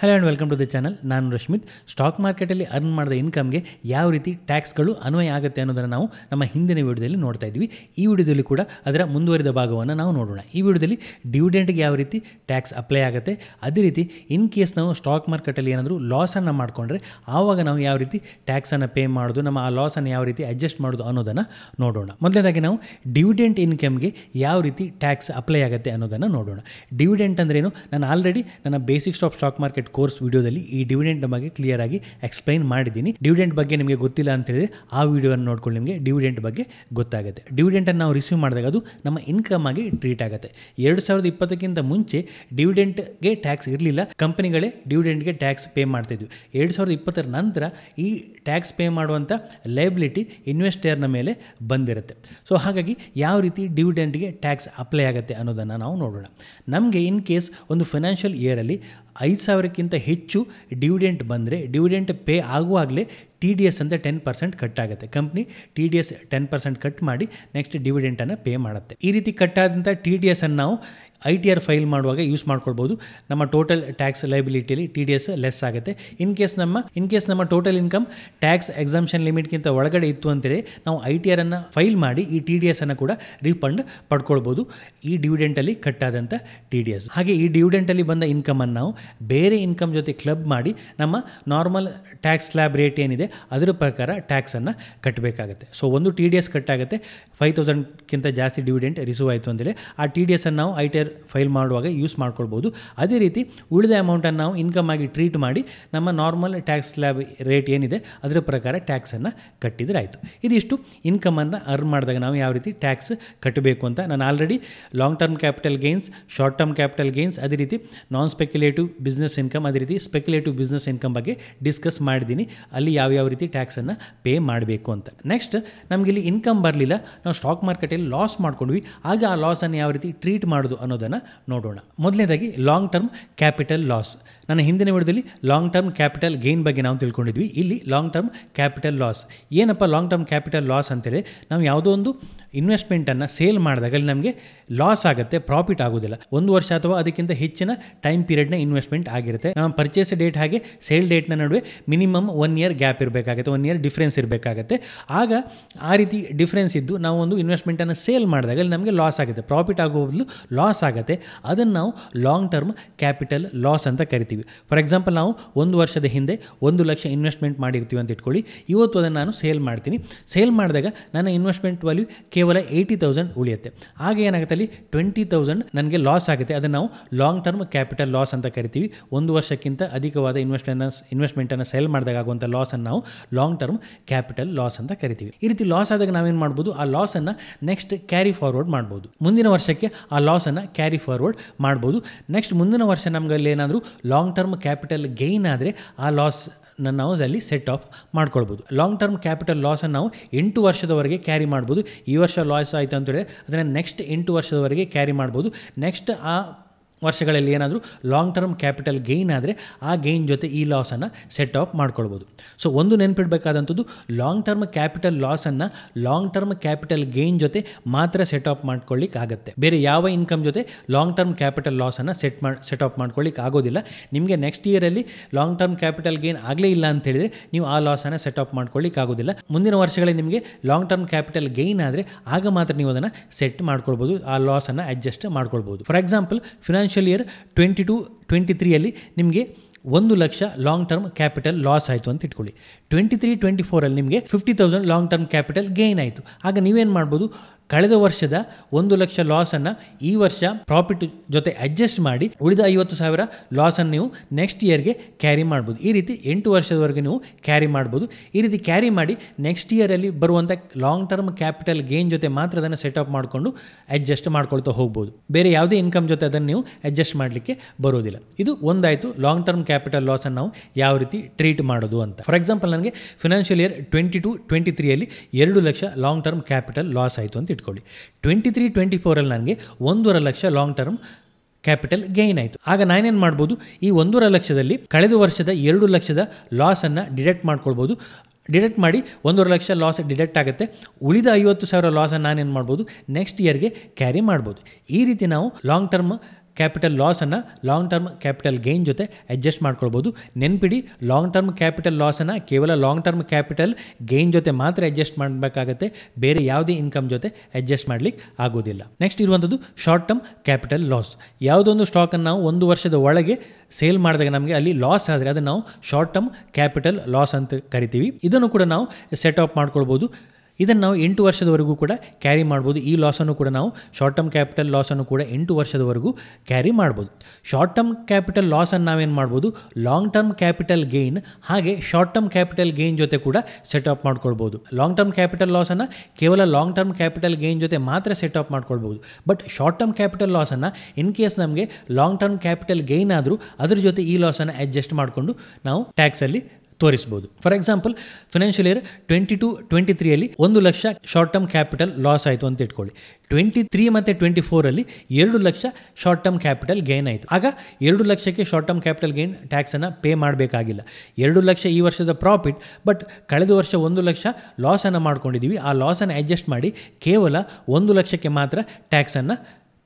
hello and welcome to the channel ನಾನು Rashmith stock ಮಾರ್ಕೆಟಲ್ಲಿ earn ಮಾಡಿದ ಇನ್ಕಮ್ಗೆ ಯಾವ ರೀತಿ ಟ್ಯಾಕ್ಸ್ಗಳು ಅನ್ವಯ ಆಗುತ್ತೆ ಅನ್ನೋದನ್ನು ನಾವು ನಮ್ಮ ಹಿಂದಿನ ವಿಡಿಯೋದಲ್ಲಿ ನೋಡ್ತಾ ಇದ್ವಿ ಈ ವಿಡಿಯೋದಲ್ಲಿ ಕೂಡ ಅದರ ಮುಂದುವರಿದ ಭಾಗವನ್ನು ನಾವು ನೋಡೋಣ ಈ ವಿಡಿಯೋದಲ್ಲಿ ಡಿವಿಡೆಂಟ್ಗೆ ಯಾವ ರೀತಿ ಟ್ಯಾಕ್ಸ್ ಅಪ್ಲೈ ಆಗುತ್ತೆ ಅದೇ ರೀತಿ ಇನ್ ಕೇಸ್ ನಾವು ಸ್ಟಾಕ್ ಮಾರ್ಕೆಟಲ್ಲಿ ಏನಾದರೂ ಲಾಸನ್ನು ಮಾಡಿಕೊಂಡ್ರೆ ಆವಾಗ ನಾವು ಯಾವ ರೀತಿ ಟ್ಯಾಕ್ಸನ್ನು ಪೇ ಮಾಡೋದು ನಮ್ಮ ಆ ಲಾಸನ್ನು ಯಾವ ರೀತಿ ಅಡ್ಜಸ್ಟ್ ಮಾಡೋದು ಅನ್ನೋದನ್ನು ನೋಡೋಣ ಮೊದಲನೇದಾಗಿ ನಾವು ಡಿವಿಡೆಂಟ್ ಇನ್ಕಮ್ಗೆ ಯಾವ ರೀತಿ ಟ್ಯಾಕ್ಸ್ ಅಪ್ಲೈ ಆಗುತ್ತೆ ಅನ್ನೋದನ್ನು ನೋಡೋಣ ಡಿವಿಡೆಂಟ್ ಅಂದ್ರೇನು ನಾನು ಆಲ್ರೆಡಿ ನನ್ನ basic of stock market market course ವಿಡಿಯೋದಲ್ಲಿ ಈ ಡಿವಿಡೆಂಟ್ ಬಗ್ಗೆ ಕ್ಲಿಯರ್ ಆಗಿ ಎಕ್ಸ್ಪ್ಲೈನ್ ಮಾಡಿದ್ದೀನಿ ಡಿವಿಡೆಂಟ್ ಬಗ್ಗೆ ನಿಮಗೆ ಗೊತ್ತಿಲ್ಲ ಅಂತ ಹೇಳಿದ್ರೆ ಆ ವಿಡಿಯೋನ ನೋಡ್ಕೊಂಡು ನಿಮಗೆ ಡಿವಿಡೆಂಟ್ ಬಗ್ಗೆ ಗೊತ್ತಾಗುತ್ತೆ ಡಿವಿಡೆಂಟನ್ನು ನಾವು ರಿಸೀವ್ ಮಾಡಿದಾಗ ಅದು ನಮ್ಮ ಇನ್ಕಮ್ ಆಗಿ ಟ್ರೀಟ್ ಆಗುತ್ತೆ ಎರಡು ಸಾವಿರದ ಇಪ್ಪತ್ತಕ್ಕಿಂತ ಮುಂಚೆ ಡಿವಿಡೆಂಟ್ಗೆ ಟ್ಯಾಕ್ಸ್ ಇರಲಿಲ್ಲ ಕಂಪನಿಗಳೇ ಡಿವಿಡೆಂಟ್ಗೆ ಟ್ಯಾಕ್ಸ್ ಪೇ ಮಾಡ್ತಿದ್ವಿ ಎರಡು ಸಾವಿರದ ಇಪ್ಪತ್ತರ ನಂತರ ಈ ಟ್ಯಾಕ್ಸ್ ಪೇ ಮಾಡುವಂಥ ಲೈಬಿಲಿಟಿ ಇನ್ವೆಸ್ಟರ್ನ ಮೇಲೆ ಬಂದಿರುತ್ತೆ ಸೊ ಹಾಗಾಗಿ ಯಾವ ರೀತಿ ಡಿವಿಡೆಂಟ್ಗೆ ಟ್ಯಾಕ್ಸ್ ಅಪ್ಲೈ ಆಗುತ್ತೆ ಅನ್ನೋದನ್ನು ನಾವು ನೋಡೋಣ ನಮಗೆ ಇನ್ ಕೇಸ್ ಒಂದು ಫೈನಾನ್ಷಿಯಲ್ ಇಯರಲ್ಲಿ ಐದು ಸಾವಿರಕ್ಕಿಂತ ಹೆಚ್ಚು ಡಿವಿಡೆಂಟ್ ಬಂದರೆ ಡಿವಿಡೆಂಟ್ ಪೇ ಆಗುವಾಗಲೇ ಟಿ ಡಿ ಎಸ್ ಅಂದರೆ ಟೆನ್ ಪರ್ಸೆಂಟ್ ಕಟ್ ಆಗುತ್ತೆ company T D S ten percent cut ಮಾಡಿ ನೆಕ್ಸ್ಟ್ ಡಿವಿಡೆಂಟನ್ನು ಪೇ ಮಾಡುತ್ತೆ ಈ ರೀತಿ ಕಟ್ ಆದಂಥ ಟಿ ಡಿ ಎಸ್ ಅನ್ನು ನಾವು ಐ ಟಿ ಆರ್ ಫೈಲ್ ಮಾಡುವಾಗ ಯೂಸ್ ಮಾಡ್ಕೊಳ್ಬೋದು ನಮ್ಮ ಟೋಟಲ್ ಟ್ಯಾಕ್ಸ್ ಲೈಬಿಲಿಟಿಯಲ್ಲಿ ಟಿ ಡಿ ಎಸ್ ಲೆಸ್ ಆಗುತ್ತೆ ಇನ್ ಕೇಸ್ ನಮ್ಮ ಇನ್ ಕೇಸ್ ನಮ್ಮ ಟೋಟಲ್ ಇನ್ಕಮ್ ಟ್ಯಾಕ್ಸ್ ಎಕ್ಸಾಮ್ಷನ್ ಲಿಮಿಟ್ಗಿಂತ ಒಳಗಡೆ ಇತ್ತು ಅಂತೇಳಿ ನಾವು ಐ ಟಿ ಆರನ್ನು ಫೈಲ್ ಮಾಡಿ ಈ ಟಿ ಡಿ ಎಸ್ ಅನ್ನು ಕೂಡ ರೀಫಂಡ್ ಪಡ್ಕೊಳ್ಬೋದು ಈ ಡಿವಿಡೆಂಟಲ್ಲಿ ಕಟ್ ಆದಂಥ ಟಿ ಡಿ ಎಸ್ ಹಾಗೆ ಈ ಡಿವಿಡೆಂಟಲ್ಲಿ ಬಂದ ಇನ್ಕಮನ್ನು ನಾವು ಬೇರೆ ಇನ್ಕಮ್ ಜೊತೆ ಕ್ಲಬ್ ಮಾಡಿ ನಮ್ಮ ನಾರ್ಮಲ್ ಟ್ಯಾಕ್ಸ್ ಸ್ಲ್ಯಾಬ್ ರೇಟ್ ಏನಿದೆ ಅದರ ಪ್ರಕಾರ ಟ್ಯಾಕ್ಸನ್ನು ಕಟ್ಟಬೇಕಾಗುತ್ತೆ ಸೊ ಒಂದು ಟಿ ಡಿ ಎಸ್ ಕಟ್ಟಾಗುತ್ತೆ ಫೈವ್ ತೌಸಂಡ್ಗಿಂತ ಜಾಸ್ತಿ ಡಿವಿಡೆಂಟ್ ರಿಸೀವ್ ಆಯಿತು ಅಂದರೆ ಆ ಟಿ ಡಿ ಎಸ್ಸನ್ನು ನಾವು ಐ ಟಿ ಆರ್ ಫೈಲ್ ಮಾಡುವಾಗ ಯೂಸ್ ಮಾಡ್ಕೊಳ್ಬೋದು ಅದೇ ರೀತಿ ಉಳಿದ ಅಮೌಂಟನ್ನು ನಾವು ಇನ್ಕಮ್ ಆಗಿ ಟ್ರೀಟ್ ಮಾಡಿ ನಮ್ಮ ನಾರ್ಮಲ್ ಟ್ಯಾಕ್ಸ್ ಸ್ಲ್ಯಾಬ್ ರೇಟ್ ಏನಿದೆ ಅದರ ಪ್ರಕಾರ ಟ್ಯಾಕ್ಸನ್ನು ಕಟ್ಟಿದ್ರೆ ಆಯಿತು ಇದಿಷ್ಟು ಇನ್ಕಮನ್ನು ಅರ್ನ್ ಮಾಡಿದಾಗ ನಾವು ಯಾವ ರೀತಿ ಟ್ಯಾಕ್ಸ್ ಕಟ್ಟಬೇಕು ಅಂತ ನಾನು already long term capital gains short term capital gains ಅದೇ ರೀತಿ ನಾನ್ ಸ್ಪೆಕ್ಯುಲೇಟಿವ್ ಬಿಸ್ನೆಸ್ ಇನ್ಕಮ್ ಅದೇ ರೀತಿ ಸ್ಪೆಕ್ಯುಲೇಟಿವ್ ಬಿಸ್ನೆಸ್ ಇನ್ಕಮ್ ಬಗ್ಗೆ ಡಿಸ್ಕಸ್ ಮಾಡಿದ್ದೀನಿ ಅಲ್ಲಿ ಯಾವ ಯಾವ ರೀತಿ ಟ್ಯಾಕ್ಸನ್ನು ಪೇ ಮಾಡಬೇಕು ಅಂತ ನೆಕ್ಸ್ಟ್ ಇಲ್ಲಿ ಇನ್ಕಮ್ ಬರಲಿಲ್ಲ ನಾವು ಸ್ಟಾಕ್ ಮಾರ್ಕೆಟಲ್ಲಿ ಲಾಸ್ ಮಾಡ್ಕೊಂಡ್ವಿ ಹಾಗೆ ಆ ಲಾಸನ್ನು ಯಾವ ರೀತಿ ಟ್ರೀಟ್ ಮಾಡೋದು ಅನ್ನೋದನ್ನು ನೋಡೋಣ ಮೊದಲನೇದಾಗಿ ಲಾಂಗ್ ಟರ್ಮ್ ಕ್ಯಾಪಿಟಲ್ ಲಾಸ್ ನನ್ನ ಹಿಂದಿನ ವಿಡಿಯೋದಲ್ಲಿ ಲಾಂಗ್ ಟರ್ಮ್ ಕ್ಯಾಪಿಟಲ್ ಗೇನ್ ಬಗ್ಗೆ ನಾವು ತಿಳ್ಕೊಂಡಿದ್ವಿ ಇಲ್ಲಿ ಲಾಂಗ್ ಟರ್ಮ್ ಕ್ಯಾಪಿಟಲ್ ಲಾಸ್ ಏನಪ್ಪ ಲಾಂಗ್ ಟರ್ಮ್ ಕ್ಯಾಪಿಟಲ್ ಲಾಸ್ ಅಂತೇಳಿ ನಾವು ಯಾವುದೋ ಒಂದು ಇನ್ವೆಸ್ಟ್ಮೆಂಟನ್ನು ಸೇಲ್ ಮಾಡಿದಾಗ ಅಲ್ಲಿ ನಮಗೆ ಲಾಸ್ ಆಗುತ್ತೆ ಪ್ರಾಫಿಟ್ ಆಗೋದಿಲ್ಲ ಒಂದು ವರ್ಷ ಅಥವಾ ಅದಕ್ಕಿಂತ ಹೆಚ್ಚಿನ ಟೈಮ್ ಪೀರಿಯಡ್ನ ಇನ್ವೆಸ್ಟ್ಮೆಂಟ್ ಆಗಿರುತ್ತೆ ನಮ್ಮ ಪರ್ಚೇಸ್ ಡೇಟ್ ಹಾಗೆ ಸೇಲ್ ಡೇಟ್ನ ನಡುವೆ ಮಿನಿಮಮ್ ಒನ್ ಇಯರ್ ಗ್ಯಾಪ್ ಇರುತ್ತೆ ಇರಬೇಕಾಗುತ್ತೆ ಒನ್ ಇಯರ್ ಡಿಫ್ರೆನ್ಸ್ ಇರಬೇಕಾಗತ್ತೆ ಆಗ ಆ ರೀತಿ ಡಿಫ್ರೆನ್ಸ್ ಇದ್ದು ನಾವು ಒಂದು ಇನ್ವೆಸ್ಟ್ಮೆಂಟನ್ನು ಸೇಲ್ ಮಾಡಿದಾಗ ಅಲ್ಲಿ ನಮಗೆ ಲಾಸ್ ಆಗುತ್ತೆ ಪ್ರಾಫಿಟ್ ಆಗೋ ಬದಲು ಲಾಸ್ ಆಗುತ್ತೆ ಅದನ್ನು ನಾವು ಲಾಂಗ್ ಟರ್ಮ್ ಕ್ಯಾಪಿಟಲ್ ಲಾಸ್ ಅಂತ ಕರಿತೀವಿ ಫಾರ್ ಎಕ್ಸಾಂಪಲ್ ನಾವು ಒಂದು ವರ್ಷದ ಹಿಂದೆ ಒಂದು ಲಕ್ಷ ಇನ್ವೆಸ್ಟ್ಮೆಂಟ್ ಮಾಡಿರ್ತೀವಿ ಅಂತ ಇಟ್ಕೊಳ್ಳಿ ಇವತ್ತು ಅದನ್ನು ನಾನು ಸೇಲ್ ಮಾಡ್ತೀನಿ ಸೇಲ್ ಮಾಡಿದಾಗ ನನ್ನ ಇನ್ವೆಸ್ಟ್ಮೆಂಟ್ ವ್ಯಾಲ್ಯೂ ಕೇವಲ ಏಯ್ಟಿ ತೌಸಂಡ್ ಉಳಿಯುತ್ತೆ ಆಗ ಏನಾಗುತ್ತೆ ಅಲ್ಲಿ ಟ್ವೆಂಟಿ ತೌಸಂಡ್ ನನಗೆ ಲಾಸ್ ಆಗುತ್ತೆ ಅದನ್ನು ನಾವು ಲಾಂಗ್ ಟರ್ಮ್ ಕ್ಯಾಪಿಟಲ್ ಲಾಸ್ ಅಂತ ಕರಿತೀವಿ ಒಂದು ವರ್ಷಕ್ಕಿಂತ ಅಧಿಕವಾದ ಇನ್ವೆಸ್ಟ್ಮೆಂಟ್ ಇನ್ವೆಸ್ಟ್ಮೆಂಟನ್ನು ಸೇಲ್ ಮಾಡಿದಾಗ ಆಗುವಂಥ ಲಾಸನ್ನು ನಾವು ನಾವು ಲಾಂಗ್ ಟರ್ಮ್ ಕ್ಯಾಪಿಟಲ್ ಲಾಸ್ ಅಂತ ಕರಿತೀವಿ ಈ ರೀತಿ ಲಾಸ್ ಆದಾಗ ನಾವೇನು ಮಾಡ್ಬೋದು ಆ ಲಾಸನ್ನು ನೆಕ್ಸ್ಟ್ ಕ್ಯಾರಿ ಫಾರ್ವರ್ಡ್ ಮಾಡ್ಬೋದು ಮುಂದಿನ ವರ್ಷಕ್ಕೆ ಆ ಲಾಸನ್ನು ಕ್ಯಾರಿ ಫಾರ್ವರ್ಡ್ ಮಾಡ್ಬೋದು ನೆಕ್ಸ್ಟ್ ಮುಂದಿನ ವರ್ಷ ಅಲ್ಲಿ ಏನಾದರೂ ಲಾಂಗ್ ಟರ್ಮ್ ಕ್ಯಾಪಿಟಲ್ ಗೈನ್ ಆದರೆ ಆ ಲಾಸ್ ನಾವು ಅಲ್ಲಿ ಸೆಟ್ ಆಫ್ ಮಾಡ್ಕೊಳ್ಬೋದು ಲಾಂಗ್ ಟರ್ಮ್ ಕ್ಯಾಪಿಟಲ್ ಲಾಸನ್ನು ನಾವು ಎಂಟು ವರ್ಷದವರೆಗೆ ಕ್ಯಾರಿ ಮಾಡ್ಬೋದು ಈ ವರ್ಷ ಲಾಸ್ ಆಯಿತು ಅಂತೇಳಿ ಅದನ್ನು ನೆಕ್ಸ್ಟ್ ಎಂಟು ವರ್ಷದವರೆಗೆ ಕ್ಯಾರಿ ಮಾಡ್ಬೋದು ನೆಕ್ಸ್ಟ್ ಆ ವರ್ಷಗಳಲ್ಲಿ ಏನಾದರೂ ಲಾಂಗ್ ಟರ್ಮ್ ಕ್ಯಾಪಿಟಲ್ ಗೇನ್ ಆದರೆ ಆ ಗೇನ್ ಜೊತೆ ಈ ಲಾಸನ್ನು ಸೆಟ್ ಆಫ್ ಮಾಡ್ಕೊಳ್ಬೋದು ಸೊ ಒಂದು ನೆನ್ಪಿಡಬೇಕಾದಂಥದ್ದು ಲಾಂಗ್ ಟರ್ಮ್ ಕ್ಯಾಪಿಟಲ್ ಲಾಸನ್ನು ಲಾಂಗ್ ಟರ್ಮ್ ಕ್ಯಾಪಿಟಲ್ ಗೇಯ್ನ್ ಜೊತೆ ಮಾತ್ರ ಸೆಟ್ ಆಫ್ ಮಾಡ್ಕೊಳ್ಳಿಕ್ಕೆ ಆಗುತ್ತೆ ಬೇರೆ ಯಾವ ಇನ್ಕಮ್ ಜೊತೆ ಲಾಂಗ್ ಟರ್ಮ್ ಕ್ಯಾಪಿಟಲ್ ಲಾಸನ್ನು ಸೆಟ್ ಮಾಡಿ ಸೆಟ್ ಆಫ್ ಮಾಡ್ಕೊಳ್ಳಿಕ್ಕೆ ಆಗೋದಿಲ್ಲ ನಿಮಗೆ ನೆಕ್ಸ್ಟ್ ಇಯರಲ್ಲಿ ಲಾಂಗ್ ಟರ್ಮ್ ಕ್ಯಾಪಿಟಲ್ ಗೇನ್ ಆಗಲೇ ಇಲ್ಲ ಅಂತ ಹೇಳಿದರೆ ನೀವು ಆ ಲಾಸನ್ನು ಸೆಟ್ ಆಫ್ ಮಾಡ್ಕೊಳ್ಳಿಕ್ಕೆ ಆಗೋದಿಲ್ಲ ಮುಂದಿನ ವರ್ಷಗಳಲ್ಲಿ ನಿಮಗೆ ಲಾಂಗ್ ಟರ್ಮ್ ಕ್ಯಾಪಿಟಲ್ ಗೈನ್ ಆದರೆ ಆಗ ಮಾತ್ರ ನೀವು ಅದನ್ನು ಸೆಟ್ ಮಾಡ್ಕೊಳ್ಬೋದು ಆ ಲಾಸನ್ನು ಅಡ್ಜಸ್ಟ್ ಮಾಡ್ಕೊಳ್ಬೋದು for example finance financial year twenty two twenty ತ್ರೀಯಲ್ಲಿ ನಿಮಗೆ ಒಂದು ಲಕ್ಷ ಲಾಂಗ್ ಟರ್ಮ್ ಕ್ಯಾಪಿಟಲ್ ಲಾಸ್ ಆಯಿತು ಅಂತ ಇಟ್ಕೊಳ್ಳಿ ಟ್ವೆಂಟಿ ತ್ರೀ ಟ್ವೆಂಟಿ ಫೋರಲ್ಲಿ ನಿಮಗೆ fifty thousand long term capital gain ಆಯಿತು ಆಗ ನೀವೇನು ಮಾಡ್ಬೋದು ಕಳೆದ ವರ್ಷದ ಒಂದು ಲಕ್ಷ ಲಾಸನ್ನು ಈ ವರ್ಷ ಪ್ರಾಫಿಟ್ ಜೊತೆ ಅಡ್ಜಸ್ಟ್ ಮಾಡಿ ಉಳಿದ ಐವತ್ತು ಸಾವಿರ ಲಾಸನ್ನು ನೀವು ನೆಕ್ಸ್ಟ್ ಇಯರ್ಗೆ ಕ್ಯಾರಿ ಮಾಡ್ಬೋದು ಈ ರೀತಿ ಎಂಟು ವರ್ಷದವರೆಗೆ ನೀವು ಕ್ಯಾರಿ ಮಾಡ್ಬೋದು ಈ ರೀತಿ ಕ್ಯಾರಿ ಮಾಡಿ ನೆಕ್ಸ್ಟ್ ಇಯರಲ್ಲಿ ಬರುವಂಥ ಲಾಂಗ್ ಟರ್ಮ್ ಕ್ಯಾಪಿಟಲ್ ಗೇನ್ ಜೊತೆ ಮಾತ್ರ ಅದನ್ನು ಸೆಟ್ ಅಪ್ ಮಾಡಿಕೊಂಡು ಅಡ್ಜಸ್ಟ್ ಮಾಡ್ಕೊಳ್ತಾ ಹೋಗ್ಬೋದು ಬೇರೆ ಯಾವುದೇ ಇನ್ಕಮ್ ಜೊತೆ ಅದನ್ನು ನೀವು ಅಡ್ಜಸ್ಟ್ ಮಾಡಲಿಕ್ಕೆ ಬರೋದಿಲ್ಲ ಇದು ಒಂದಾಯಿತು ಲಾಂಗ್ ಟರ್ಮ್ ಕ್ಯಾಪಿಟಲ್ ಲಾಸನ್ನು ನಾವು ಯಾವ ರೀತಿ ಟ್ರೀಟ್ ಮಾಡೋದು ಅಂತ ಫಾರ್ ಎಕ್ಸಾಂಪಲ್ ನನಗೆ financial year twenty two twenty ತ್ರೀಯಲ್ಲಿ ಎರಡು ಲಕ್ಷ ಲಾಂಗ್ ಟರ್ಮ್ ಕ್ಯಾಪಿಟಲ್ ಲಾಸ್ ಆಯಿತು ಅಂತ ಇಟ್ಕೊಳ್ಳಿ ಟ್ವೆಂಟಿ ತ್ರೀ ಟ್ವೆಂಟಿ ಫೋರಲ್ಲಿ ನನಗೆ ಒಂದೂವರೆ ಲಕ್ಷ ಲಾಂಗ್ ಟರ್ಮ್ ಕ್ಯಾಪಿಟಲ್ ಗೈನ್ ಆಯಿತು ಆಗ ನಾನೇನು ಮಾಡ್ಬೋದು ಈ ಒಂದೂವರೆ ಲಕ್ಷದಲ್ಲಿ ಕಳೆದ ವರ್ಷದ ಎರಡು ಲಕ್ಷದ ಲಾಸನ್ನು ಡಿಡೆಕ್ಟ್ ಮಾಡ್ಕೊಳ್ಬೋದು ಡಿಡೆಕ್ಟ್ ಮಾಡಿ ಒಂದೂವರೆ ಲಕ್ಷ ಲಾಸ್ ಡಿಡೆಕ್ಟ್ ಆಗುತ್ತೆ ಉಳಿದ ಐವತ್ತು ಸಾವಿರ ಲಾಸನ್ನು ನಾನೇನು ಮಾಡ್ಬೋದು ನೆಕ್ಸ್ಟ್ ಇಯರ್ಗೆ ಕ್ಯಾರಿ ಮಾಡ್ಬೋದು ಈ ರೀತಿ ನಾವು ಲಾಂಗ್ ಟರ್ಮ್ ಕ್ಯಾಪಿಟಲ್ ಲಾಸನ್ನು ಲಾಂಗ್ ಟರ್ಮ್ ಕ್ಯಾಪಿಟಲ್ ಗೇನ್ ಜೊತೆ ಅಡ್ಜಸ್ಟ್ ಮಾಡ್ಕೊಳ್ಬೋದು ನೆನ್ಪಿಡಿ ಲಾಂಗ್ ಟರ್ಮ್ ಕ್ಯಾಪಿಟಲ್ ಲಾಸನ್ನು ಕೇವಲ ಲಾಂಗ್ ಟರ್ಮ್ ಕ್ಯಾಪಿಟಲ್ ಗೇನ್ ಜೊತೆ ಮಾತ್ರ ಅಡ್ಜಸ್ಟ್ ಮಾಡಬೇಕಾಗತ್ತೆ ಬೇರೆ ಯಾವುದೇ ಇನ್ಕಮ್ ಜೊತೆ ಅಡ್ಜಸ್ಟ್ ಮಾಡಲಿಕ್ಕೆ ಆಗೋದಿಲ್ಲ ನೆಕ್ಸ್ಟ್ ಇರುವಂಥದ್ದು ಶಾರ್ಟ್ ಟರ್ಮ್ ಕ್ಯಾಪಿಟಲ್ ಲಾಸ್ ಯಾವುದೊಂದು ಸ್ಟಾಕನ್ನು ನಾವು ಒಂದು ವರ್ಷದ ಒಳಗೆ ಸೇಲ್ ಮಾಡಿದಾಗ ನಮಗೆ ಅಲ್ಲಿ ಲಾಸ್ ಆದರೆ ಅದನ್ನು ನಾವು ಶಾರ್ಟ್ ಟರ್ಮ್ ಕ್ಯಾಪಿಟಲ್ ಲಾಸ್ ಅಂತ ಕರಿತೀವಿ ಇದನ್ನು ಕೂಡ ನಾವು ಸೆಟ್ ಅಪ್ ಮಾಡ್ಕೊಳ್ಬೋದು ಇದನ್ನು ನಾವು ಎಂಟು ವರ್ಷದವರೆಗೂ ಕೂಡ ಕ್ಯಾರಿ ಮಾಡ್ಬೋದು ಈ ಲಾಸನ್ನು ಕೂಡ ನಾವು ಶಾರ್ಟ್ ಟರ್ಮ್ ಕ್ಯಾಪಿಟಲ್ ಲಾಸನ್ನು ಕೂಡ ಎಂಟು ವರ್ಷದವರೆಗೂ ಕ್ಯಾರಿ ಮಾಡ್ಬೋದು ಶಾರ್ಟ್ ಟರ್ಮ್ ಕ್ಯಾಪಿಟಲ್ ಲಾಸನ್ನು ನಾವೇನು ಮಾಡ್ಬೋದು ಲಾಂಗ್ ಟರ್ಮ್ ಕ್ಯಾಪಿಟಲ್ ಗೇನ್ ಹಾಗೆ ಶಾರ್ಟ್ ಟರ್ಮ್ ಕ್ಯಾಪಿಟಲ್ ಗೇನ್ ಜೊತೆ ಕೂಡ ಅಪ್ ಮಾಡ್ಕೊಳ್ಬೋದು ಲಾಂಗ್ ಟರ್ಮ್ ಕ್ಯಾಪಿಟಲ್ ಲಾಸನ್ನು ಕೇವಲ ಲಾಂಗ್ ಟರ್ಮ್ ಕ್ಯಾಪಿಟಲ್ ಗೇನ್ ಜೊತೆ ಮಾತ್ರ ಅಪ್ ಮಾಡ್ಕೊಳ್ಬೋದು ಬಟ್ ಶಾರ್ಟ್ ಟರ್ಮ್ ಕ್ಯಾಪಿಟಲ್ ಲಾಸನ್ನು ಇನ್ ಕೇಸ್ ನಮಗೆ ಲಾಂಗ್ ಟರ್ಮ್ ಕ್ಯಾಪಿಟಲ್ ಗೇನ್ ಆದರೂ ಅದ್ರ ಜೊತೆ ಈ ಲಾಸನ್ನು ಅಡ್ಜಸ್ಟ್ ಮಾಡಿಕೊಂಡು ನಾವು ಟ್ಯಾಕ್ಸಲ್ಲಿ ತೋರಿಸ್ಬೋದು for example financial year twenty two twenty ತ್ರೀಯಲ್ಲಿ ಒಂದು lakh short term capital loss ಆಯಿತು ಅಂತ ಇಟ್ಕೊಳ್ಳಿ ಟ್ವೆಂಟಿ ತ್ರೀ ಮತ್ತು ಟ್ವೆಂಟಿ ಫೋರಲ್ಲಿ ಎರಡು lakh short term capital gain ಆಯಿತು ಆಗ ಎರಡು ಲಕ್ಷಕ್ಕೆ ಶಾರ್ಟ್ ಟರ್ಮ್ ಕ್ಯಾಪಿಟಲ್ ಗೇನ್ ಟ್ಯಾಕ್ಸನ್ನು ಪೇ ಮಾಡಬೇಕಾಗಿಲ್ಲ ಎರಡು ಲಕ್ಷ ಈ ವರ್ಷದ ಪ್ರಾಫಿಟ್ ಬಟ್ ಕಳೆದ ವರ್ಷ ಒಂದು ಲಕ್ಷ ಲಾಸನ್ನು ಮಾಡ್ಕೊಂಡಿದ್ದೀವಿ ಆ ಲಾಸನ್ನು ಅಡ್ಜಸ್ಟ್ ಮಾಡಿ ಕೇವಲ ಒಂದು ಲಕ್ಷಕ್ಕೆ ಮಾತ್ರ ಟ್ಯಾಕ್ಸನ್ನು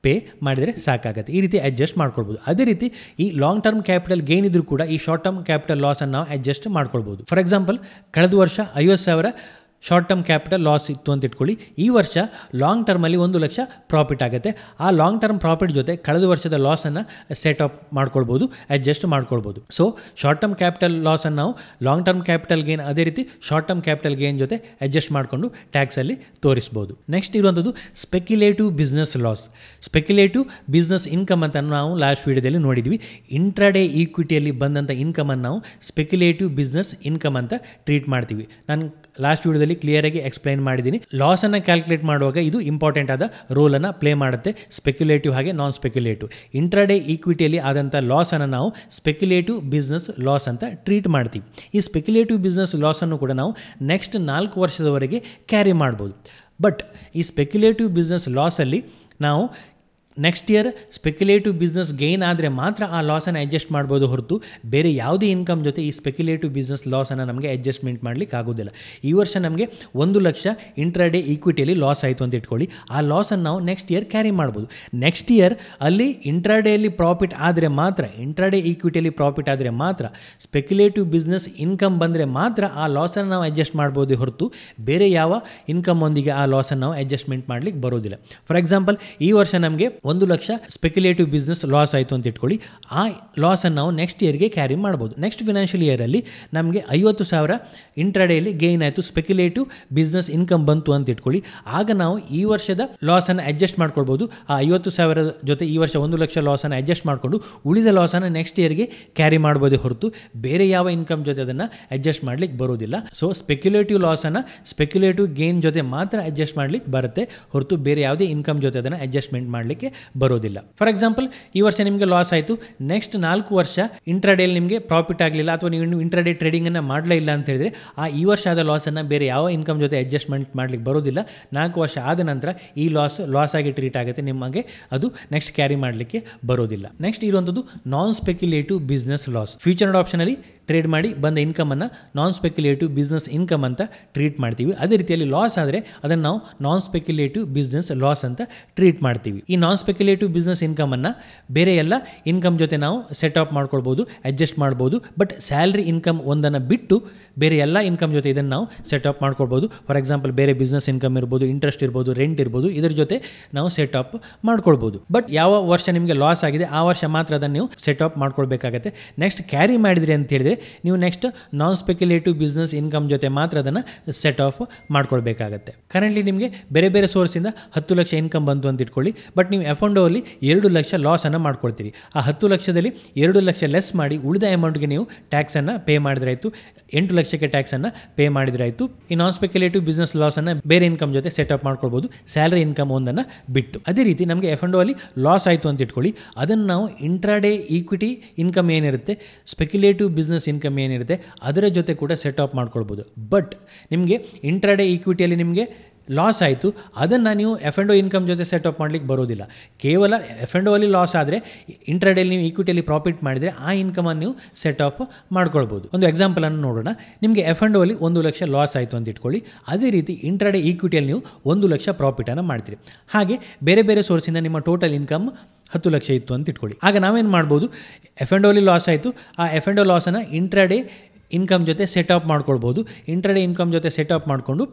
ಪೇ ಮಾಡಿದರೆ ಸಾಕಾಗುತ್ತೆ ಈ ರೀತಿ ಅಡ್ಜಸ್ಟ್ ಮಾಡ್ಕೊಳ್ಬೋದು ಅದೇ ರೀತಿ ಈ ಲಾಂಗ್ ಟರ್ಮ್ ಕ್ಯಾಪಿಟಲ್ ಗೇನ್ ಇದ್ರೂ ಕೂಡ ಈ ಶಾರ್ಟ್ ಟರ್ಮ್ ಕ್ಯಾಪಿಟಲ್ ಲಾಸನ್ನು ನಾವು ಅಡ್ಜಸ್ಟ್ ಮಾಡ್ಕೊಳ್ಬೋದು ಫಾರ್ ಎಕ್ಸಾಂಪಲ್ ಕಳೆದ ವರ್ಷ ಐವತ್ತು ಸಾವಿರ ಶಾರ್ಟ್ ಟರ್ಮ್ ಕ್ಯಾಪಿಟಲ್ ಲಾಸ್ ಇತ್ತು ಅಂತ ಇಟ್ಕೊಳ್ಳಿ ಈ ವರ್ಷ ಲಾಂಗ್ ಟರ್ಮಲ್ಲಿ ಒಂದು ಲಕ್ಷ ಪ್ರಾಫಿಟ್ ಆಗುತ್ತೆ ಆ ಲಾಂಗ್ ಟರ್ಮ್ ಪ್ರಾಫಿಟ್ ಜೊತೆ ಕಳೆದ ವರ್ಷದ ಲಾಸನ್ನು ಸೆಟ್ ಅಪ್ ಮಾಡ್ಕೊಳ್ಬೋದು ಅಡ್ಜಸ್ಟ್ ಮಾಡ್ಕೊಳ್ಬೋದು ಸೊ ಶಾರ್ಟ್ ಟರ್ಮ್ ಕ್ಯಾಪಿಟಲ್ ಲಾಸನ್ನು ನಾವು ಲಾಂಗ್ ಟರ್ಮ್ ಕ್ಯಾಪಿಟಲ್ ಗೇನ್ ಅದೇ ರೀತಿ ಶಾರ್ಟ್ ಟರ್ಮ್ ಕ್ಯಾಪಿಟಲ್ ಗೇನ್ ಜೊತೆ ಅಡ್ಜಸ್ಟ್ ಮಾಡಿಕೊಂಡು ಟ್ಯಾಕ್ಸಲ್ಲಿ ತೋರಿಸ್ಬೋದು ನೆಕ್ಸ್ಟ್ ಇರುವಂಥದ್ದು speculative business loss speculative business income ಅಂತ ನಾವು ಲಾಸ್ಟ್ ವೀಡಿಯೋದಲ್ಲಿ ನೋಡಿದ್ವಿ ಇಂಟ್ರಾಡೇ ಈಕ್ವಿಟಿಯಲ್ಲಿ ಬಂದಂಥ ಇನ್ಕಮನ್ನು ನಾವು ಸ್ಪೆಕ್ಯುಲೇಟಿವ್ ಬಿಸ್ನೆಸ್ ಇನ್ಕಮ್ ಅಂತ ಟ್ರೀಟ್ ಮಾಡ್ತೀವಿ ನಾನು ಲಾಸ್ಟ್ ವೀಡಿಯೋದಲ್ಲಿ ವಿಡಿಯೋದಲ್ಲಿ ಕ್ಲಿಯರ್ ಆಗಿ ಎಕ್ಸ್ಪ್ಲೈನ್ ಮಾಡಿದ್ದೀನಿ ಲಾಸ್ ಅನ್ನು ಕ್ಯಾಲ್ಕುಲೇಟ್ ಮಾಡುವಾಗ ಇದು ಇಂಪಾರ್ಟೆಂಟ್ ಆದ ರೋಲ್ ಅನ್ನು ಪ್ಲೇ ಮಾಡುತ್ತೆ ಸ್ಪೆಕ್ಯುಲೇಟಿವ್ ಹಾಗೆ ನಾನ್ ಸ್ಪೆಕ್ಯುಲೇಟಿವ್ ಇಂಟ್ರಾಡೇ ಈಕ್ವಿಟಿಯಲ್ಲಿ ಆದಂಥ ಲಾಸ್ ಅನ್ನು ನಾವು ಸ್ಪೆಕ್ಯುಲೇಟಿವ್ ಬಿಸ್ನೆಸ್ ಲಾಸ್ ಅಂತ ಟ್ರೀಟ್ ಮಾಡ್ತೀವಿ ಈ ಸ್ಪೆಕ್ಯುಲೇಟಿವ್ ಬಿಸ್ನೆಸ್ ಲಾಸ್ ಅನ್ನು ಕೂಡ ನಾವು ನೆಕ್ಸ್ಟ್ ನಾಲ್ಕು ವರ್ಷದವರೆಗೆ ಕ್ಯಾರಿ ಮಾಡ್ಬೋದು ಬಟ್ ಈ ಸ್ಪೆಕ್ಯುಲೇಟಿವ್ ಬಿಸ್ನೆಸ್ ಲಾಸಲ್ಲಿ ನಾವು next year speculative business gain ಆದರೆ ಮಾತ್ರ ಆ ಲಾಸನ್ನು ಅಡ್ಜಸ್ಟ್ ಮಾಡ್ಬೋದು ಹೊರತು ಬೇರೆ ಯಾವುದೇ ಇನ್ಕಮ್ ಜೊತೆ ಈ ಸ್ಪೆಕ್ಯುಲೇಟಿವ್ ಬಿಸ್ನೆಸ್ ಲಾಸನ್ನು ನಮಗೆ ಅಡ್ಜಸ್ಟ್ಮೆಂಟ್ ಮಾಡಲಿಕ್ಕೆ ಆಗೋದಿಲ್ಲ ಈ ವರ್ಷ ನಮಗೆ ಒಂದು ಲಕ್ಷ ಇಂಟ್ರಾಡೇ ಈಕ್ವಿಟಿಯಲ್ಲಿ ಲಾಸ್ ಆಯಿತು ಅಂತ ಇಟ್ಕೊಳ್ಳಿ ಆ ಲಾಸನ್ನು ನಾವು ನೆಕ್ಸ್ಟ್ ಇಯರ್ ಕ್ಯಾರಿ ಮಾಡ್ಬೋದು ನೆಕ್ಸ್ಟ್ ಇಯರ್ ಅಲ್ಲಿ ಇಂಟ್ರಾಡೇಯಲ್ಲಿ ಪ್ರಾಫಿಟ್ ಆದರೆ ಮಾತ್ರ ಇಂಟ್ರಾಡೇ ಈಕ್ವಿಟಿಯಲ್ಲಿ ಪ್ರಾಫಿಟ್ ಆದರೆ ಮಾತ್ರ ಸ್ಪೆಕ್ಯುಲೇಟಿವ್ ಬಿಸ್ನೆಸ್ ಇನ್ಕಮ್ ಬಂದರೆ ಮಾತ್ರ ಆ ಲಾಸನ್ನು ನಾವು ಅಡ್ಜಸ್ಟ್ ಮಾಡ್ಬೋದು ಹೊರತು ಬೇರೆ ಯಾವ ಇನ್ಕಮ್ ಒಂದಿಗೆ ಆ ಲಾಸನ್ನು ನಾವು ಅಡ್ಜಸ್ಟ್ಮೆಂಟ್ ಮಾಡಲಿಕ್ಕೆ ಬರೋದಿಲ್ಲ ಫಾರ್ ಎಕ್ಸಾಂಪಲ್ ಈ ವರ್ಷ ನಮಗೆ ಒಂದು ಲಕ್ಷ ಸ್ಪೆಕ್ಯುಲೇಟಿವ್ ಬಿಸ್ನೆಸ್ ಲಾಸ್ ಆಯಿತು ಅಂತ ಇಟ್ಕೊಳ್ಳಿ ಆ ಲಾಸನ್ನು ನಾವು ನೆಕ್ಸ್ಟ್ ಇಯರ್ಗೆ ಕ್ಯಾರಿ ಮಾಡ್ಬೋದು ನೆಕ್ಸ್ಟ್ ಫಿನಾನ್ಷಿಯಲ್ ಇಯರಲ್ಲಿ ನಮಗೆ ಐವತ್ತು ಸಾವಿರ ಇಂಟ್ರಾಡೇಲಿ ಗೇನ್ ಆಯಿತು ಸ್ಪೆಕ್ಯುಲೇಟಿವ್ ಬಿಸ್ನೆಸ್ ಇನ್ಕಮ್ ಬಂತು ಅಂತ ಇಟ್ಕೊಳ್ಳಿ ಆಗ ನಾವು ಈ ವರ್ಷದ ಲಾಸನ್ನು ಅಡ್ಜಸ್ಟ್ ಮಾಡ್ಕೊಳ್ಬೋದು ಆ ಐವತ್ತು ಸಾವಿರದ ಜೊತೆ ಈ ವರ್ಷ ಒಂದು ಲಕ್ಷ ಲಾಸನ್ನು ಅಡ್ಜಸ್ಟ್ ಮಾಡಿಕೊಂಡು ಉಳಿದ ಲಾಸನ್ನು ನೆಕ್ಸ್ಟ್ ಇಯರ್ಗೆ ಕ್ಯಾರಿ ಮಾಡ್ಬೋದೇ ಹೊರತು ಬೇರೆ ಯಾವ ಇನ್ಕಮ್ ಜೊತೆ ಅದನ್ನು ಅಡ್ಜಸ್ಟ್ ಮಾಡಲಿಕ್ಕೆ ಬರೋದಿಲ್ಲ ಸೊ ಸ್ಪೆಕ್ಯುಲೇಟಿವ್ ಲಾಸನ್ನು ಸ್ಪೆಕ್ಯುಲೇಟಿವ್ ಗೇನ್ ಜೊತೆ ಮಾತ್ರ ಅಡ್ಜಸ್ಟ್ ಮಾಡಲಿಕ್ಕೆ ಬರುತ್ತೆ ಹೊರತು ಬೇರೆ ಯಾವುದೇ ಇನ್ಕಮ್ ಜೊತೆ ಅದನ್ನು ಅಡ್ಜಸ್ಟ್ಮೆಂಟ್ ಮಾಡಲಿಕ್ಕೆ ಬರೋದಿಲ್ಲ ಫಾರ್ ಎಕ್ಸಾಂಪಲ್ ಈ ವರ್ಷ ನಿಮಗೆ ಲಾಸ್ ಆಯಿತು ನೆಕ್ಸ್ಟ್ ನಾಲ್ಕು ವರ್ಷ ಇಂಟ್ರಾಡೇಲಿ ನಿಮಗೆ ಪ್ರಾಫಿಟ್ ಆಗಲಿಲ್ಲ ಅಥವಾ ನೀವು ಇಂಟ್ರಾಡೇ ಟ್ರೇಡಿಂಗನ್ನು ಮಾಡಲೇ ಇಲ್ಲ ಅಂತ ಹೇಳಿದ್ರೆ ಆ ಈ ವರ್ಷ ಆದ ಲಾಸನ್ನು ಬೇರೆ ಯಾವ ಇನ್ಕಮ್ ಜೊತೆ ಅಡ್ಜಸ್ಟ್ಮೆಂಟ್ ಮಾಡಲಿಕ್ಕೆ ಬರೋದಿಲ್ಲ ನಾಲ್ಕು ವರ್ಷ ಆದ ನಂತರ ಈ ಲಾಸ್ ಲಾಸ್ ಆಗಿ ಟ್ರೀಟ್ ಆಗುತ್ತೆ ನಿಮಗೆ ಅದು ನೆಕ್ಸ್ಟ್ ಕ್ಯಾರಿ ಮಾಡಲಿಕ್ಕೆ ಬರೋದಿಲ್ಲ ನೆಕ್ಸ್ಟ್ ಇರುವಂಥದ್ದು non speculative business loss future ಆಪ್ಷನಲ್ಲಿ ಟ್ರೇಡ್ ಮಾಡಿ ಬಂದ ಇನ್ಕಮನ್ನು ನಾನ್ ಸ್ಪೆಕ್ಯುಲೇಟಿವ್ ಬಿಸ್ನೆಸ್ ಇನ್ಕಮ್ ಅಂತ ಟ್ರೀಟ್ ಮಾಡ್ತೀವಿ ಅದೇ ರೀತಿಯಲ್ಲಿ ಲಾಸ್ ಆದರೆ ಅದನ್ನು ನಾವು ನಾನ್ ಸ್ಪೆಕ್ಯುಲೇಟಿವ್ ಬಿಸ್ನೆಸ್ ಲಾಸ್ ಅಂತ ಟ್ರೀಟ್ ಮಾಡ್ತೀವಿ ಈ ನಾನ್ ಸ್ಪೆಕ್ಯುಲೇಟಿವ್ ಬಿಸ್ನೆಸ್ ಇನ್ಕಮನ್ನು ಬೇರೆ ಎಲ್ಲ ಇನ್ಕಮ್ ಜೊತೆ ನಾವು ಸೆಟ್ ಅಪ್ ಮಾಡ್ಕೊಳ್ಬೋದು ಅಡ್ಜಸ್ಟ್ ಮಾಡ್ಬೋದು ಬಟ್ ಸ್ಯಾಲ್ರಿ ಇನ್ಕಮ್ ಒಂದನ್ನು ಬಿಟ್ಟು ಬೇರೆ ಎಲ್ಲ ಇನ್ಕಮ್ ಜೊತೆ ಇದನ್ನು ನಾವು ಸೆಟ್ ಆಪ್ ಮಾಡ್ಕೊಳ್ಬೋದು ಫಾರ್ ಎಕ್ಸಾಂಪಲ್ ಬೇರೆ ಬಿಸ್ನೆಸ್ ಇನ್ಕಮ್ ಇರ್ಬೋದು ಇಂಟ್ರೆಸ್ಟ್ ಇರ್ಬೋದು ರೆಂಟ್ ಇರ್ಬೋದು ಇದ್ರ ಜೊತೆ ನಾವು ಸೆಟ್ ಅಪ್ ಮಾಡ್ಕೊಳ್ಬೋದು ಬಟ್ ಯಾವ ವರ್ಷ ನಿಮಗೆ ಲಾಸ್ ಆಗಿದೆ ಆ ವರ್ಷ ಮಾತ್ರ ಅದನ್ನು ನೀವು ಸೆಟ್ ಅಪ್ ಮಾಡ್ಕೊಳ್ಬೇಕಾಗತ್ತೆ ನೆಕ್ಸ್ಟ್ ಕ್ಯಾರಿ ಮಾಡಿದ್ರಿ ಅಂತ ಹೇಳಿದ್ರೆ ನೀವು next non speculative business income ಜೊತೆ ಮಾತ್ರ ಅದನ್ನು ಸೆಟ್ ಆಫ್ ಮಾಡ್ಕೊಳ್ಬೇಕಾಗತ್ತೆ ಕರೆಂಟ್ಲಿ ನಿಮಗೆ ಬೇರೆ ಬೇರೆ ಸೋರ್ಸಿಂದ ಹತ್ತು ಲಕ್ಷ ಇನ್ಕಮ್ ಬಂತು ಅಂತ ಇಟ್ಕೊಳ್ಳಿ ಬಟ್ ನೀವು ಅಲ್ಲಿ ಎರಡು ಲಕ್ಷ ಲಾಸನ್ನು ಮಾಡ್ಕೊಳ್ತೀರಿ ಆ ಹತ್ತು ಲಕ್ಷದಲ್ಲಿ ಎರಡು ಲಕ್ಷ ಲೆಸ್ ಮಾಡಿ ಉಳಿದ ಅಮೌಂಟ್ಗೆ ನೀವು ಟ್ಯಾಕ್ಸನ್ನು ಪೇ ಆಯಿತು ಎಂಟು ಲಕ್ಷಕ್ಕೆ ಟ್ಯಾಕ್ಸನ್ನು ಪೇ ಆಯಿತು ಈ ನಾನ್ ಸ್ಪೆಕ್ಯುಲೇಟಿವ್ ಬಿಸ್ನೆಸ್ ಲಾಸನ್ನು ಬೇರೆ ಇನ್ಕಮ್ ಜೊತೆ ಅಪ್ ಮಾಡ್ಕೊಳ್ಬೋದು ಸ್ಯಾಲರಿ ಇನ್ಕಮ್ ಒಂದನ್ನು ಬಿಟ್ಟು ಅದೇ ರೀತಿ ನಮಗೆ ಎಫ್ ಅಲ್ಲಿ ಲಾಸ್ ಆಯಿತು ಅಂತ ಇಟ್ಕೊಳ್ಳಿ ಅದನ್ನು ನಾವು ಇಂಟ್ರಾಡೇ ಈಕ್ವಿಟಿ ಇನ್ಕಮ್ ಏನಿರುತ್ತೆ ಸ್ಪೆಕ್ಯುಲೇಟಿವ್ ಬಿಸ್ನೆಸ್ ಇನ್ಕಮ್ ಏನಿರುತ್ತೆ ಅದರ ಜೊತೆ ಕೂಡ ಸೆಟ್ ಅಪ್ ಮಾಡ್ಕೊಳ್ಬೋದು ಬಟ್ ನಿಮಗೆ ಇಂಟ್ರಾಡೇ ಈಕ್ವಿಟಿಯಲ್ಲಿ ನಿಮಗೆ ಲಾಸ್ ಆಯಿತು ಅದನ್ನು ನೀವು ಎಫ್ ಎಂಡ್ ಒ ಇನ್ಕಮ್ ಜೊತೆ ಸೆಟಪ್ ಮಾಡಲಿಕ್ಕೆ ಬರೋದಿಲ್ಲ ಕೇವಲ ಎಫ್ ಎಂಡ್ ಅಲ್ಲಿ ಲಾಸ್ ಆದರೆ ಇಂಟ್ರಡೇಲಿ ನೀವು ಈಕ್ವಿಟಿಯಲ್ಲಿ ಪ್ರಾಫಿಟ್ ಮಾಡಿದರೆ ಆ ಇನ್ಕಮನ್ನು ನೀವು ಸೆಟಪ್ ಮಾಡ್ಕೊಳ್ಬೋದು ಒಂದು ಎಕ್ಸಾಂಪಲನ್ನು ನೋಡೋಣ ನಿಮಗೆ ಎಫ್ ಎಂಡ್ ಅಲ್ಲಿ ಒಂದು ಲಕ್ಷ ಲಾಸ್ ಆಯಿತು ಅಂತ ಇಟ್ಕೊಳ್ಳಿ ಅದೇ ರೀತಿ ಇಂಟ್ರಡೇ ಈಕ್ವಿಟಿಯಲ್ಲಿ ನೀವು ಒಂದು ಲಕ್ಷ ಪ್ರಾಫಿಟನ್ನು ಮಾಡ್ತೀರಿ ಹಾಗೆ ಬೇರೆ ಬೇರೆ ಸೋರ್ಸಿಂದ ನಿಮ್ಮ ಟೋಟಲ್ ಇನ್ಕಮ್ ಹತ್ತು ಲಕ್ಷ ಇತ್ತು ಅಂತ ಇಟ್ಕೊಳ್ಳಿ ಆಗ ನಾವೇನು ಮಾಡ್ಬೋದು ಎಫ್ ಎಂಡ್ ಅಲ್ಲಿ ಲಾಸ್ ಆಯಿತು ಆ ಎಫ್ ಆ್ಯಂಡ್ ಲಾಸನ್ನು ಇಂಟ್ರಡೇ ಇನ್ಕಮ್ ಜೊತೆ ಅಪ್ ಮಾಡ್ಕೊಳ್ಬೋದು ಇಂಟ್ರಡೇ ಇನ್ಕಮ್ ಜೊತೆ ಅಪ್ ಮಾಡಿಕೊಂಡು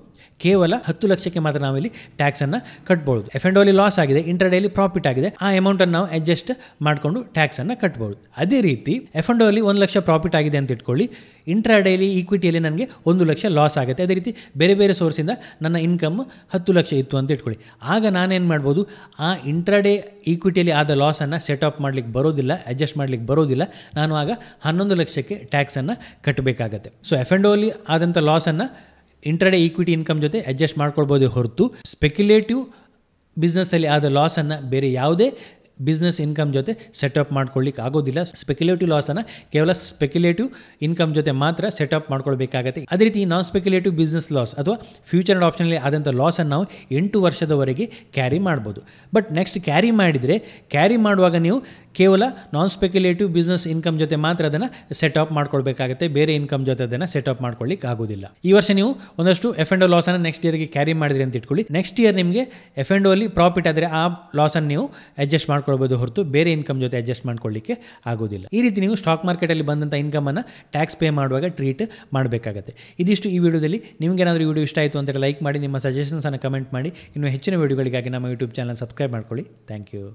ಕೇವಲ ಹತ್ತು ಲಕ್ಷಕ್ಕೆ ಮಾತ್ರ ನಾವಿಲ್ಲಿ ಟ್ಯಾಕ್ಸನ್ನು ಕಟ್ಬೋದು ಎಫ್ ಎಂಡ್ ಓಲಿ ಲಾಸ್ ಆಗಿದೆ ಇಂಟ್ರಡೇಲಿ ಪ್ರಾಫಿಟ್ ಆಗಿದೆ ಆ ಅಮೌಂಟನ್ನು ನಾವು ಅಡ್ಜಸ್ಟ್ ಮಾಡಿಕೊಂಡು ಟ್ಯಾಕ್ಸನ್ನು ಕಟ್ಬೋದು ಅದೇ ರೀತಿ ಎಫ್ ಎಂಡ್ ಓಲಿ ಒಂದು ಲಕ್ಷ ಪ್ರಾಫಿಟ್ ಆಗಿದೆ ಅಂತ ಇಟ್ಕೊಳ್ಳಿ ಇಂಟ್ರಾಡೇಲಿ ಡೈಲಿ ಈಕ್ವಿಟಿಯಲ್ಲಿ ನನಗೆ ಒಂದು ಲಕ್ಷ ಲಾಸ್ ಆಗುತ್ತೆ ಅದೇ ರೀತಿ ಬೇರೆ ಬೇರೆ ಸೋರ್ಸಿಂದ ನನ್ನ ಇನ್ಕಮ್ ಹತ್ತು ಲಕ್ಷ ಇತ್ತು ಅಂತ ಇಟ್ಕೊಳ್ಳಿ ಆಗ ನಾನೇನು ಮಾಡ್ಬೋದು ಆ ಇಂಟ್ರಾಡೇ ಈಕ್ವಿಟಿಯಲ್ಲಿ ಆದ ಲಾಸನ್ನು ಸೆಟ್ ಅಪ್ ಮಾಡಲಿಕ್ಕೆ ಬರೋದಿಲ್ಲ ಅಡ್ಜಸ್ಟ್ ಮಾಡಲಿಕ್ಕೆ ಬರೋದಿಲ್ಲ ನಾನು ಆಗ ಹನ್ನೊಂದು ಲಕ್ಷಕ್ಕೆ ಟ್ಯಾಕ್ಸನ್ನು ಕಟ್ಟಬೇಕಾಗತ್ತೆ ಸೊ ಎಫ್ ಆ್ಯಂಡ್ ಓಲಿ ಆದಂಥ ಲಾಸನ್ನು ಇಂಟ್ರಾಡೇ ಈಕ್ವಿಟಿ ಇನ್ಕಮ್ ಜೊತೆ ಅಡ್ಜಸ್ಟ್ ಮಾಡ್ಕೊಳ್ಬೋದೇ ಹೊರತು ಸ್ಪೆಕ್ಯುಲೇಟಿವ್ ಬಿಸ್ನೆಸ್ಸಲ್ಲಿ ಆದ ಲಾಸನ್ನು ಬೇರೆ ಯಾವುದೇ ಬಿಸ್ನೆಸ್ ಇನ್ಕಮ್ ಜೊತೆ ಸೆಟಪ್ ಮಾಡ್ಕೊಳ್ಳಿಕ್ಕೆ ಆಗೋದಿಲ್ಲ ಸ್ಪೆಕ್ಯುಲೇಟಿವ್ ಲಾಸನ್ನು ಕೇವಲ ಸ್ಪೆಕ್ಯುಲೇಟಿವ್ ಇನ್ಕಮ್ ಜೊತೆ ಮಾತ್ರ ಸೆಟಪ್ ಮಾಡ್ಕೊಳ್ಬೇಕಾಗತ್ತೆ ಅದೇ ರೀತಿ ನಾನ್ ಸ್ಪೆಕ್ಯುಲೇಟಿವ್ ಬಿಸ್ನೆಸ್ ಲಾಸ್ ಅಥವಾ ಫ್ಯೂಚರ್ ಆ್ಯಂಡ್ ಆಪ್ಷನಲ್ಲಿ ಆದಂಥ ಲಾಸನ್ನು ನಾವು ಎಂಟು ವರ್ಷದವರೆಗೆ ಕ್ಯಾರಿ ಮಾಡ್ಬೋದು ಬಟ್ ನೆಕ್ಸ್ಟ್ ಕ್ಯಾರಿ ಮಾಡಿದರೆ ಕ್ಯಾರಿ ಮಾಡುವಾಗ ನೀವು ಕೇವಲ ನಾನ್ ಸ್ಪೆಕ್ಯುಲೇಟಿವ್ ಬಿಸ್ನೆಸ್ ಇನ್ಕಮ್ ಜೊತೆ ಮಾತ್ರ ಅದನ್ನು ಸೆಟ್ ಅಪ್ ಮಾಡ್ಕೊಳ್ಬೇಕಾಗುತ್ತೆ ಬೇರೆ ಇನ್ಕಮ್ ಜೊತೆ ಅದನ್ನು ಸೆಟ್ ಅಪ್ ಮಾಡ್ಕೊಳ್ಳಿಕ್ಕೆ ಆಗೋದಿಲ್ಲ ಈ ವರ್ಷ ನೀವು ಒಂದಷ್ಟು ಎಫ್ ಎಂಡ್ ಲಾಸನ್ನು ನೆಕ್ಸ್ಟ್ ಇಯರ್ಗೆ ಕ್ಯಾರಿ ಮಾಡಿದ್ರಿ ಅಂತ ಇಟ್ಕೊಳ್ಳಿ ನೆಕ್ಸ್ಟ್ ಇಯರ್ ನಿಮಗೆ ಎಫ್ ಎಂಡ್ ಅಲ್ಲಿ ಪ್ರಾಫಿಟ್ ಆದರೆ ಆ ಲಾಸನ್ನು ನೀವು ಅಡ್ಜಸ್ಟ್ ಮಾಡ್ಕೊಳ್ಬೋದು ಹೊರತು ಬೇರೆ ಇನ್ಕಮ್ ಜೊತೆ ಅಡ್ಜಸ್ಟ್ ಮಾಡ್ಕೊಳ್ಳಿಕ್ಕೆ ಆಗೋದಿಲ್ಲ ಈ ರೀತಿ ನೀವು ಸ್ಟಾಕ್ ಮಾರ್ಕೆಟಲ್ಲಿ ಬಂದಂಥ ಇನ್ಕಮನ್ನು ಟ್ಯಾಕ್ಸ್ ಪೇ ಮಾಡುವಾಗ ಟ್ರೀಟ್ ಮಾಡಬೇಕಾಗುತ್ತೆ ಇದಿಷ್ಟು ಈ ವಿಡಿಯೋದಲ್ಲಿ ನಿಮಗೇನಾದರೂ ವಿಡಿಯೋ ಇಷ್ಟ ಆಯಿತು ಅಂತ ಲೈಕ್ ಮಾಡಿ ನಿಮ್ಮ ಸಜೆಷನ್ಸನ್ನು ಕಮೆಂಟ್ ಮಾಡಿ ಇನ್ನು ಹೆಚ್ಚಿನ ವಿಡಿಯೋಗಳಿಗಾಗಿ ನಮ್ಮ ಯೂಟ್ಯೂಬ್ ಚಾನಲ್ ಸಬ್ಸ್ಕ್ರೈಬ್ ಮಾಡ್ಕೊಳ್ಳಿ ಥ್ಯಾಂಕ್ ಯು